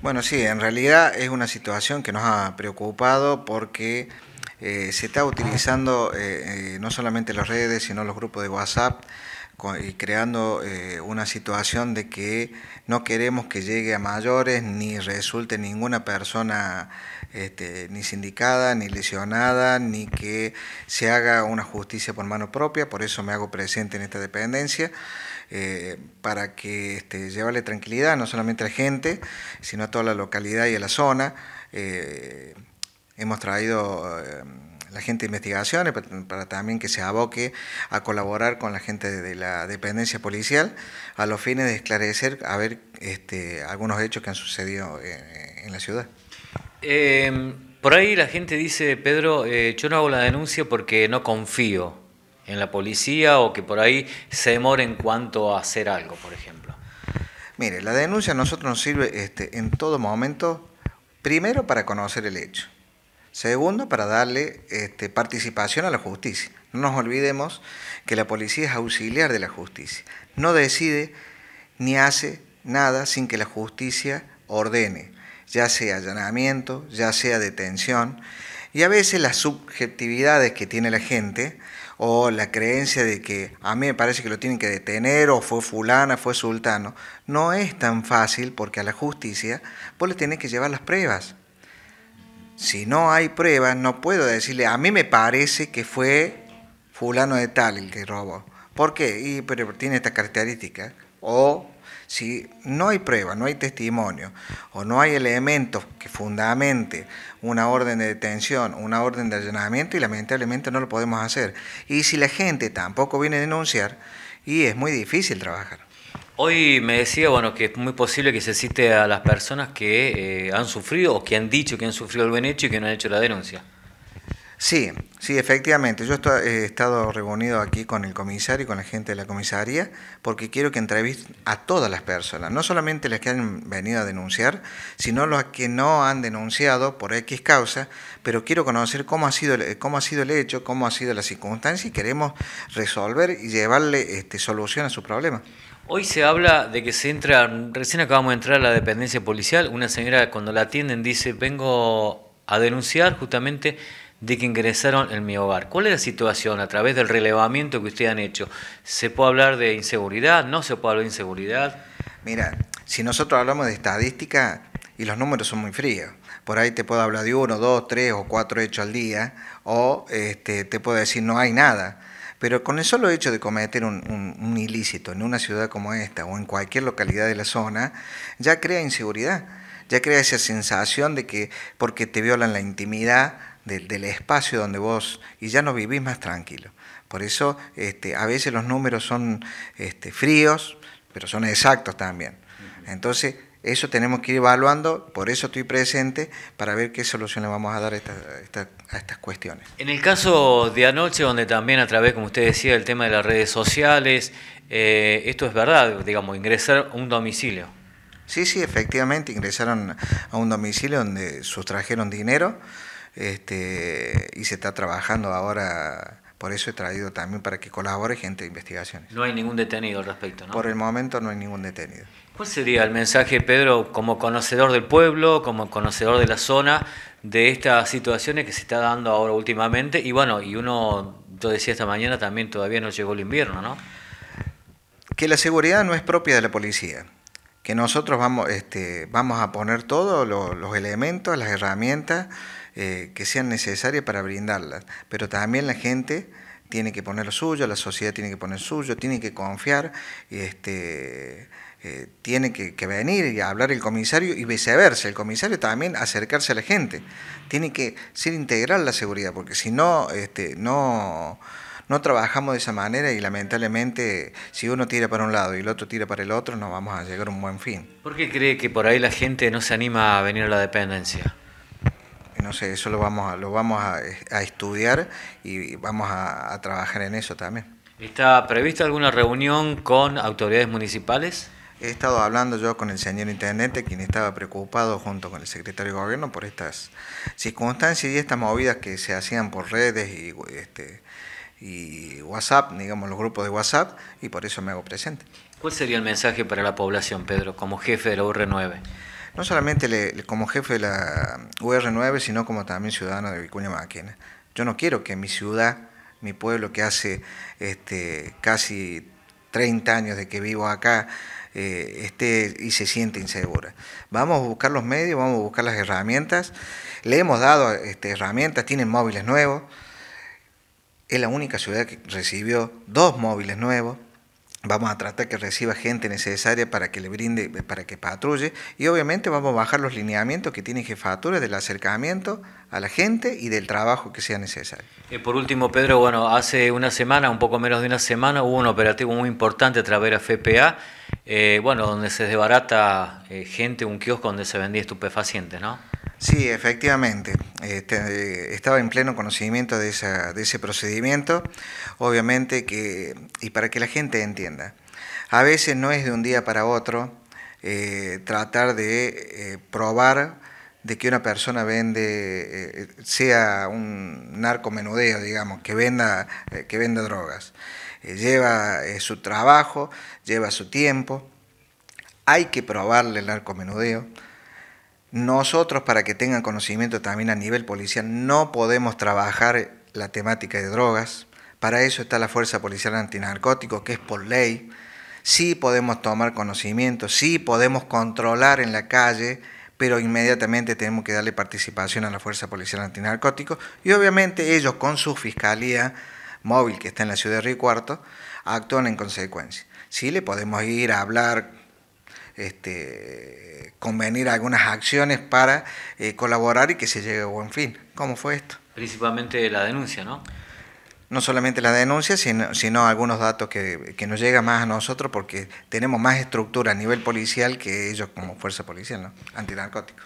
Bueno, sí, en realidad es una situación que nos ha preocupado porque eh, se está utilizando eh, eh, no solamente las redes, sino los grupos de WhatsApp y creando eh, una situación de que no queremos que llegue a mayores ni resulte ninguna persona este, ni sindicada, ni lesionada, ni que se haga una justicia por mano propia, por eso me hago presente en esta dependencia, eh, para que este, llevarle tranquilidad no solamente a la gente, sino a toda la localidad y a la zona. Eh, hemos traído la gente de investigaciones, eh, para, también que se aboque a colaborar con la gente de, la dependencia policial a los fines de esclarecer a ver este, algunos hechos que han sucedido eh, en, la ciudad. Em, por ahí la gente dice, Pedro, eh, yo no hago la denuncia porque no confío en la policía o que por ahí se demore en cuanto a hacer algo, por ejemplo. Mire, la denuncia a nosotros nos sirve este, en todo momento, primero para conocer el hecho Segundo, para darle este, participación a la justicia. No nos olvidemos que la policía es auxiliar de la justicia. No decide ni hace nada sin que la justicia ordene, ya sea allanamiento, ya sea detención. Y a veces las subjetividades que tiene la gente o la creencia de que a mí me parece que lo tienen que detener o fue fulana, fue sultano, no es tan fácil porque a la justicia vos le tenés que llevar las pruebas si no hay pruebas, no puedo decirle, a mí me parece que fue fulano de tal el que robó. ¿Por qué? Y pero tiene esta característica. O si no hay prueba, no hay testimonio, o no hay elementos que fundamente una orden de detención, una orden de allanamiento, y lamentablemente no lo podemos hacer. Y si la gente tampoco viene a denunciar, y es muy difícil trabajar. Hoy me decía, bueno, que es muy posible que se cite a las personas que eh, han sufrido o que han dicho que han sufrido el buen hecho y que no han hecho la denuncia. Sí, sí, efectivamente. Yo eh, he estado reunido aquí con el comisario y con la gente de la comisaría porque quiero que entrevisten a todas las personas, no solamente las que han venido a denunciar, sino las que no han denunciado por X causa, pero quiero conocer cómo ha sido el, eh, cómo ha sido el hecho, cómo ha sido la circunstancia y queremos resolver y llevarle este, solución a su problema. Hoy se habla de que se entra, recién acabamos de entrar a la dependencia policial, una señora cuando la atienden dice, vengo a denunciar justamente de que ingresaron en mi hogar. ¿Cuál es la situación a través del relevamiento que ustedes han hecho? ¿Se puede hablar de inseguridad? ¿No se puede hablar de inseguridad? Mira, si nosotros hablamos de estadística y los números son muy fríos, por ahí te puedo hablar de uno, dos, tres o cuatro hechos al día, o este, te puedo decir no hay nada. Pero con el solo hecho de cometer un, ilícito en una ciudad como esta o en cualquier localidad de la zona, ya crea inseguridad, ya crea esa sensación de que porque te violan la intimidad, del espacio donde vos, y ya no vivís más tranquilo. Por eso este, a veces los números son este, fríos, pero son exactos también. Entonces, eso tenemos que ir evaluando, por eso estoy presente, para ver qué soluciones vamos a dar a, estas cuestiones. En el caso de anoche, donde también a través, como usted decía, el tema de las redes sociales, eh, esto es verdad, digamos, ingresar a un domicilio. Sí, sí, efectivamente, ingresaron a un domicilio donde sustrajeron dinero este, y se está trabajando ahora, por eso he traído también para que colabore gente de investigaciones. No hay ningún detenido al respecto, ¿no? Por el momento no hay ningún detenido. ¿Cuál sería el mensaje, Pedro, como conocedor del pueblo, como conocedor de la zona, de estas situaciones que se está dando ahora últimamente? Y bueno, y uno, yo decía esta mañana, también todavía no llegó el invierno, ¿no? Que la seguridad no es propia de la policía que nosotros vamos, este, vamos a poner todos los elementos, las herramientas eh, que sean necesarias para brindarlas. Pero también la gente tiene que poner lo suyo, la sociedad tiene que poner suyo, tiene que confiar, este, eh, tiene que, venir y hablar el comisario y viceversa, el comisario también acercarse a la gente, tiene que ser integral la seguridad, porque si no, este, no, no trabajamos de esa manera y lamentablemente si uno tira para un lado y el otro tira para el otro, no vamos a llegar a un buen fin. ¿Por qué cree que por ahí la gente no se anima a venir a la dependencia? no sé, eso lo vamos a, lo vamos a, estudiar y vamos a, trabajar en eso también. ¿Está prevista alguna reunión con autoridades municipales? He estado hablando yo con el señor intendente, quien estaba preocupado junto con el secretario de gobierno por estas circunstancias y estas movidas que se hacían por redes y, este, y WhatsApp, digamos los grupos de WhatsApp, y por eso me hago presente. ¿Cuál sería el mensaje para la población, Pedro, como jefe de la UR9? no solamente como jefe de la UR9, sino como también ciudadano de Vicuña Máquina. Yo no quiero que mi ciudad, mi pueblo que hace este, casi 30 años de que vivo acá, eh, esté y se siente insegura. Vamos a buscar los medios, vamos a buscar las herramientas. Le hemos dado este, herramientas, tienen móviles nuevos. Es la única ciudad que recibió dos móviles nuevos Vamos a tratar que reciba gente necesaria para que le brinde, para que patrulle. Y obviamente vamos a bajar los lineamientos que tiene jefatura del acercamiento a la gente y del trabajo que sea necesario. Eh, por último, Pedro, bueno, hace una semana, un poco menos de una semana, hubo un operativo muy importante a través de la FPA, eh, bueno, donde se desbarata eh, gente, un kiosco donde se vendía estupefacientes, ¿no? Sí, efectivamente. Este, estaba en pleno conocimiento de, ese procedimiento. Obviamente que, y para que la gente entienda, a veces no es de un día para otro eh, tratar de eh, probar de que una persona vende, eh, sea un narcomenudeo, digamos, que venda, que venda drogas. lleva su trabajo, lleva su tiempo, hay que probarle el narcomenudeo nosotros, para que tengan conocimiento también a nivel policial, no podemos trabajar la temática de drogas. Para eso está la Fuerza Policial Antinarcótico, que es por ley. Sí podemos tomar conocimiento, sí podemos controlar en la calle, pero inmediatamente tenemos que darle participación a la Fuerza Policial Antinarcótico y obviamente ellos con su fiscalía móvil que está en la ciudad de Río Cuarto actúan en consecuencia. Sí le podemos ir a hablar este, convenir algunas acciones para eh, colaborar y que se llegue a buen fin. ¿Cómo fue esto? Principalmente la denuncia, ¿no? No solamente la denuncia, sino, algunos datos que, que, nos llegan más a nosotros porque tenemos más estructura a nivel policial que ellos como fuerza policial, ¿no? Antinarcóticos.